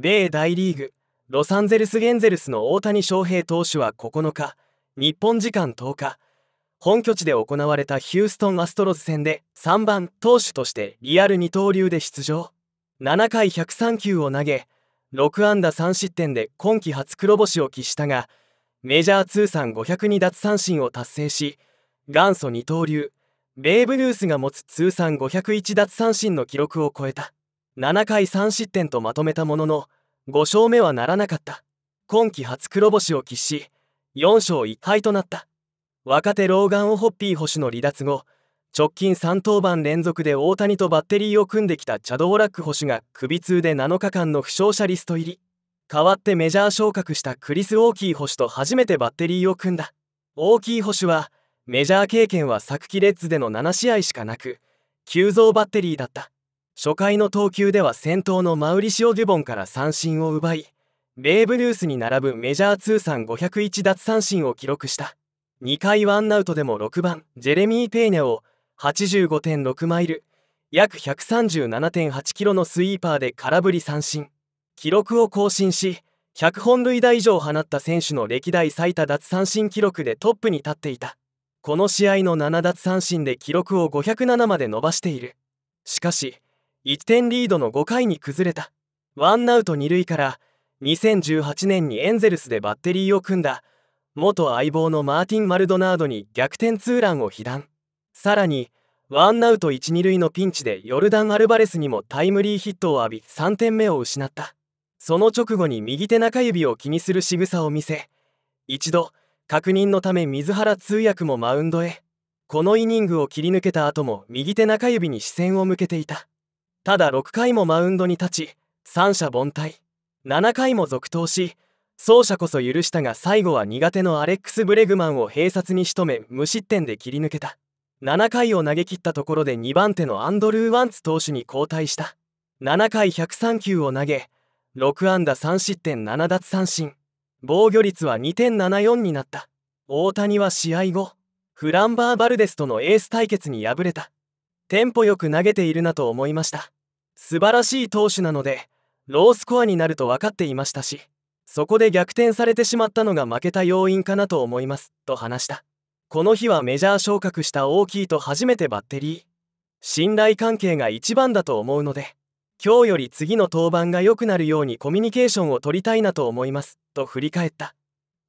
米大リーグロサンゼルス・ゲンゼルスの大谷翔平投手は9日日本時間10日本拠地で行われたヒューストン・アストロズ戦で3番投手としてリアル二刀流で出場7回103球を投げ6安打3失点で今季初黒星を喫したがメジャー通算502奪三振を達成し元祖二刀流ベーブ・ルースが持つ通算501奪三振の記録を超えた7回3失点とまとめたものの5勝目はならなかった今季初黒星を喫し4勝1敗となった若手ローガン・オホッピー捕手の離脱後直近3登板連続で大谷とバッテリーを組んできたチャド・オラック捕手が首痛で7日間の負傷者リスト入り代わってメジャー昇格したクリス・オーキー捕手と初めてバッテリーを組んだオーキー捕手はメジャー経験は昨季レッズでの7試合しかなく急増バッテリーだった初回の投球では先頭のマウリシオ・デュボンから三振を奪いベーブ・ルースに並ぶメジャー通算501奪三振を記録した2回ワンアウトでも6番ジェレミー・ペーネを85.6マイル約137.8キロのスイーパーで空振り三振記録を更新し100本塁打以上放った選手の歴代最多奪三振記録でトップに立っていたこの試合の7奪三振で記録を507まで伸ばしているしかし1点リードの5回に崩れたワンアウト2塁から2018年にエンゼルスでバッテリーを組んだ元相棒のマーティン・マルドナードに逆転ツーランを被弾さらにワンアウト1、2塁のピンチでヨルダン・アルバレスにもタイムリーヒットを浴び3点目を失ったその直後に右手中指を気にする仕草を見せ一度確認のため水原通訳もマウンドへこのイニングを切り抜けた後も右手中指に視線を向けていたただ6回もマウンドに立ち三者凡退7回も続投し走者こそ許したが最後は苦手のアレックス・ブレグマンを併殺に仕留め無失点で切り抜けた7回を投げ切ったところで2番手のアンドルー・ワンツ投手に交代した7回103球を投げ6安打3失点7奪三振防御率は2.74になった大谷は試合後フランバー・バルデスとのエース対決に敗れたテンポよく投げているなと思いました素晴らしい投手なのでロースコアになると分かっていましたしそこで逆転されてしまったのが負けた要因かなと思いますと話したこの日はメジャー昇格した大きいと初めてバッテリー信頼関係が一番だと思うので今日より次の登板が良くなるようにコミュニケーションを取りたいなと思いますと振り返った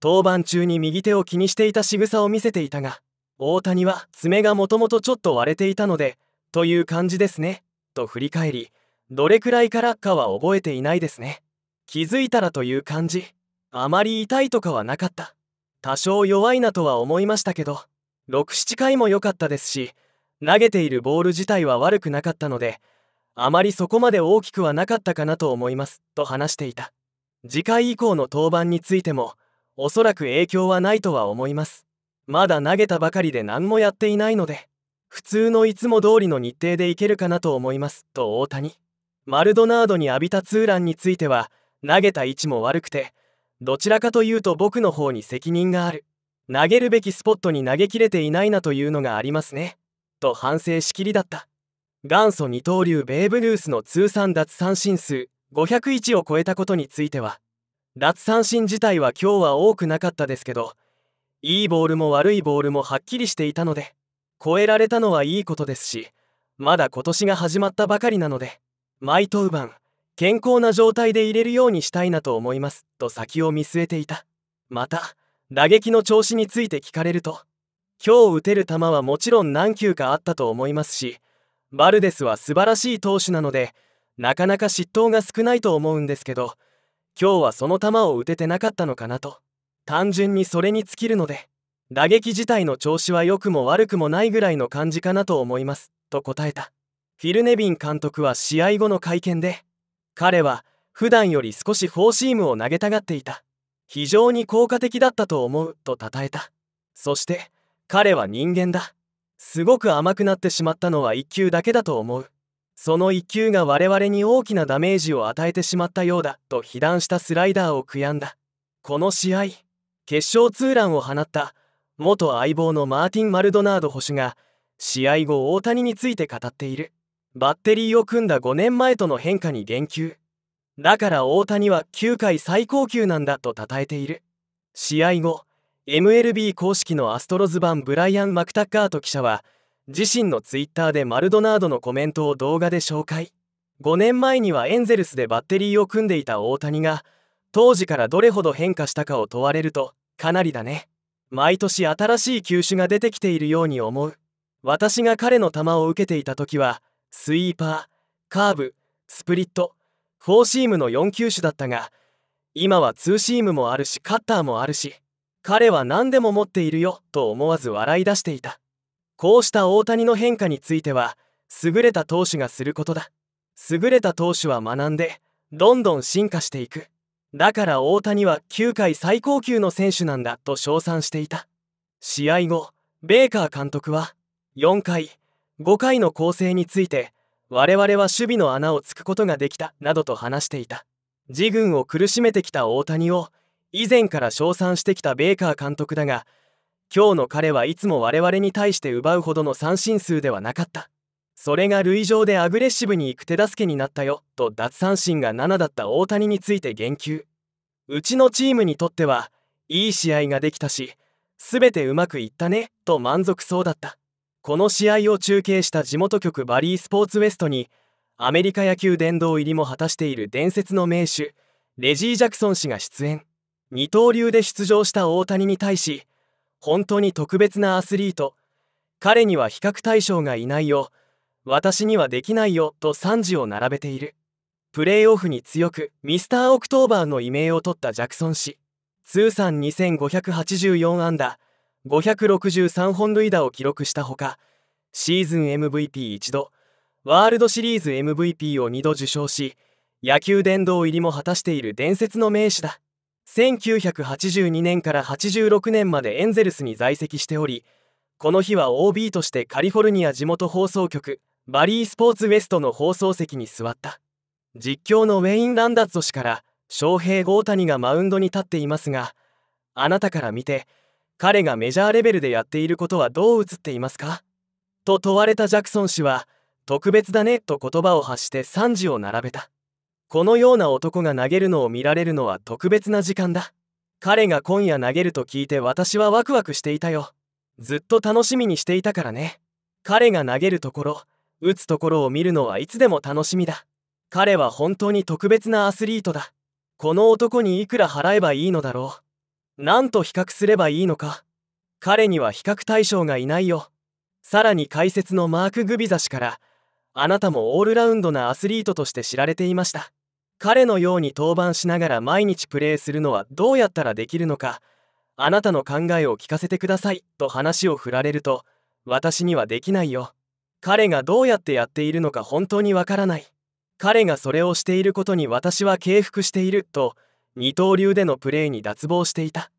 登板中に右手を気にしていた仕草を見せていたが大谷は爪がもともとちょっと割れていたのでという感じですねと振り返りどれくらいからかは覚えていないですね気づいたらという感じあまり痛いとかはなかった多少弱いなとは思いましたけど67回も良かったですし投げているボール自体は悪くなかったのであまりそこまで大きくはなかったかなと思いますと話していた次回以降の登板についてもおそらく影響はないとは思いますまだ投げたばかりで何もやっていないので普通のいつも通りの日程でいけるかなと思いますと大谷マルドナードに浴びたツーランについては投げた位置も悪くてどちらかというと僕の方に責任がある投げるべきスポットに投げきれていないなというのがありますねと反省しきりだった元祖二刀流ベーブ・ルースの通算奪三振数501を超えたことについては奪三振自体は今日は多くなかったですけどいいボールも悪いボールもはっきりしていたので超えられたのはいいことですしまだ今年が始まったばかりなので毎当番健康な状態で入れるようにしたいなと思いますと先を見据えていたまた打撃の調子について聞かれると今日打てる球はもちろん何球かあったと思いますしバルデスは素晴らしい投手なのでなかなか失投が少ないと思うんですけど今日はその球を打ててなかったのかなと単純にそれに尽きるので打撃自体の調子は良くも悪くもないぐらいの感じかなと思いますと答えたフィル・ネビン監督は試合後の会見で彼は普段より少しフォーシームを投げたがっていた非常に効果的だったと思うと称えたそして彼は人間だすごく甘くなってしまったのは1球だけだと思うその1球が我々に大きなダメージを与えてしまったようだと被弾したスライダーを悔やんだこの試合決勝ツーランを放った元相棒のマーティン・マルドナード捕手が試合後大谷について語っているバッテリーを組んだ5年前との変化に言及だから大谷は9回最高級なんだと称えている試合後 MLB 公式のアストロズ版ブライアン・マクタッカート記者は自身のツイッターでマルドナードのコメントを動画で紹介5年前にはエンゼルスでバッテリーを組んでいた大谷が当時からどれほど変化したかを問われるとかなりだね毎年新しい球種が出てきているように思う私が彼の球を受けていた時はスイーパーカーブスプリットフォーシームの4球種だったが今はツーシームもあるしカッターもあるし彼は何でも持っているよと思わず笑い出していたこうした大谷の変化については優れた投手がすることだ優れた投手は学んでどんどん進化していくだから大谷は球界最高級の選手なんだと称賛していた試合後ベーカー監督は4回5回の構成について我々は守備の穴をつくことができたなどと話していた自軍を苦しめてきた大谷を以前から称賛してきたベーカー監督だが今日の彼はいつも我々に対して奪うほどの三振数ではなかったそれが塁上でアグレッシブに行く手助けになったよと奪三振が7だった大谷について言及うちのチームにとってはいい試合ができたし全てうまくいったねと満足そうだったこの試合を中継した地元局バリースポーツウェストにアメリカ野球殿堂入りも果たしている伝説の名手レジー・ジャクソン氏が出演二刀流で出場した大谷に対し本当に特別なアスリート彼には比較対象がいないよ私にはできないよと賛辞を並べているプレーオフに強くミスター・オクトーバーの異名を取ったジャクソン氏通算2584安打563本塁打を記録したほかシーズン MVP1 度ワールドシリーズ MVP を2度受賞し野球殿堂入りも果たしている伝説の名手だ1982年から86年までエンゼルスに在籍しておりこの日は OB としてカリフォルニア地元放送局バリースポーツウエストの放送席に座った実況のウェイン・ランダッツ氏から翔平大谷がマウンドに立っていますがあなたから見て彼がメジャーレベルでやっていることはどう映っていますかと問われたジャクソン氏は特別だねと言葉を発して3時を並べたこのような男が投げるのを見られるのは特別な時間だ彼が今夜投げると聞いて私はワクワクしていたよずっと楽しみにしていたからね彼が投げるところ打つところを見るのはいつでも楽しみだ彼は本当に特別なアスリートだこの男にいくら払えばいいのだろうなんと比較すればいいのか彼には比較対象がいないよさらに解説のマーク・グビザ氏からあなたもオールラウンドなアスリートとして知られていました彼のように登板しながら毎日プレーするのはどうやったらできるのかあなたの考えを聞かせてくださいと話を振られると私にはできないよ彼がどうやってやっているのか本当にわからない彼がそれをしていることに私は敬服していると二刀流でのプレーに脱帽していた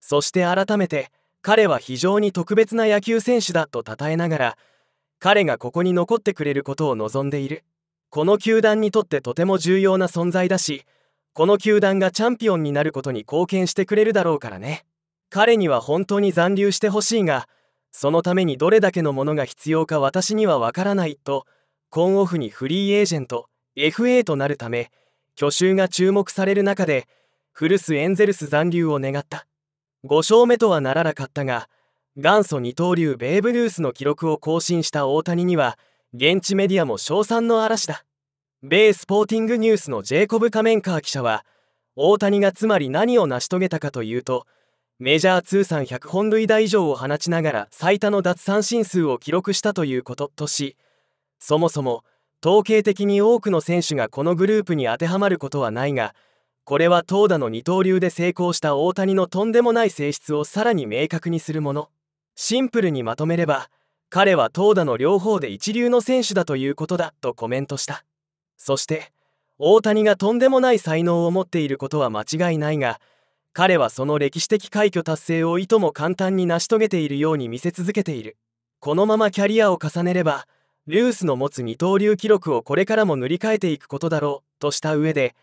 そして改めて彼は非常に特別な野球選手だと称えながら彼がここに残ってくれることを望んでいるこの球団にとってとても重要な存在だしこの球団がチャンピオンになることに貢献してくれるだろうからね彼には本当に残留してほしいがそのためにどれだけのものが必要か私には分からないとコンオフにフリーエージェント FA となるため去就が注目される中で古巣エンゼルス残留を願った5勝目とはならなかったが元祖二刀流ベーブ・ルースの記録を更新した大谷には現地メディアも称賛の嵐だ米スポーティングニュースのジェイコブ・カメンカー記者は大谷がつまり何を成し遂げたかというとメジャー通算100本塁打以上を放ちながら最多の奪三振数を記録したということとしそもそも統計的に多くの選手がこのグループに当てはまることはないがこれは投打の二刀流で成功した大谷のとんでもない性質をさらに明確にするものシンプルにまとめれば彼は投打の両方で一流の選手だということだとコメントしたそして大谷がとんでもない才能を持っていることは間違いないが彼はその歴史的快挙達成をいとも簡単に成し遂げているように見せ続けているこのままキャリアを重ねればルースの持つ二刀流記録をこれからも塗り替えていくことだろうとした上で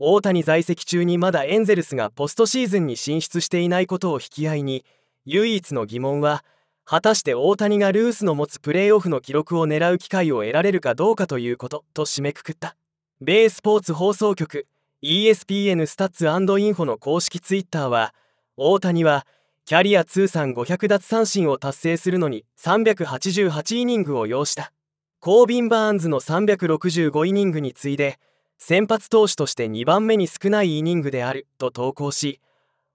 大谷在籍中にまだエンゼルスがポストシーズンに進出していないことを引き合いに唯一の疑問は果たして大谷がルースの持つプレーオフの記録を狙う機会を得られるかどうかということと締めくくった米スポーツ放送局 ESPN スタッツインフォの公式ツイッターは大谷はキャリア通算500奪三振を達成するのに388イニングを要したコービン・バーンズの365イニングに次いで先発投手として2番目に少ないイニングであると投稿し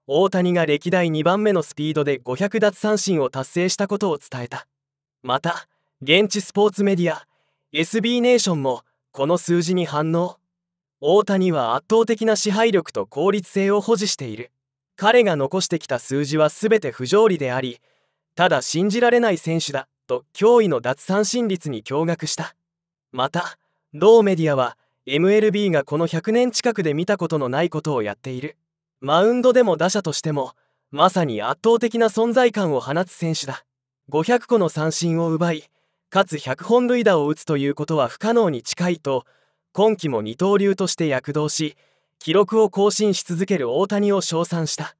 大谷が歴代2番目のスピードで500奪三振を達成したことを伝えたまた現地スポーツメディア SB ネーションもこの数字に反応大谷は圧倒的な支配力と効率性を保持している彼が残してきた数字は全て不条理でありただ信じられない選手だと驚異の奪三振率に驚愕したまた同メディアは MLB がこの100年近くで見たことのないことをやっているマウンドでも打者としてもまさに圧倒的な存在感を放つ選手だ500個の三振を奪いかつ100本塁打を打つということは不可能に近いと今季も二刀流として躍動し記録を更新し続ける大谷を称賛した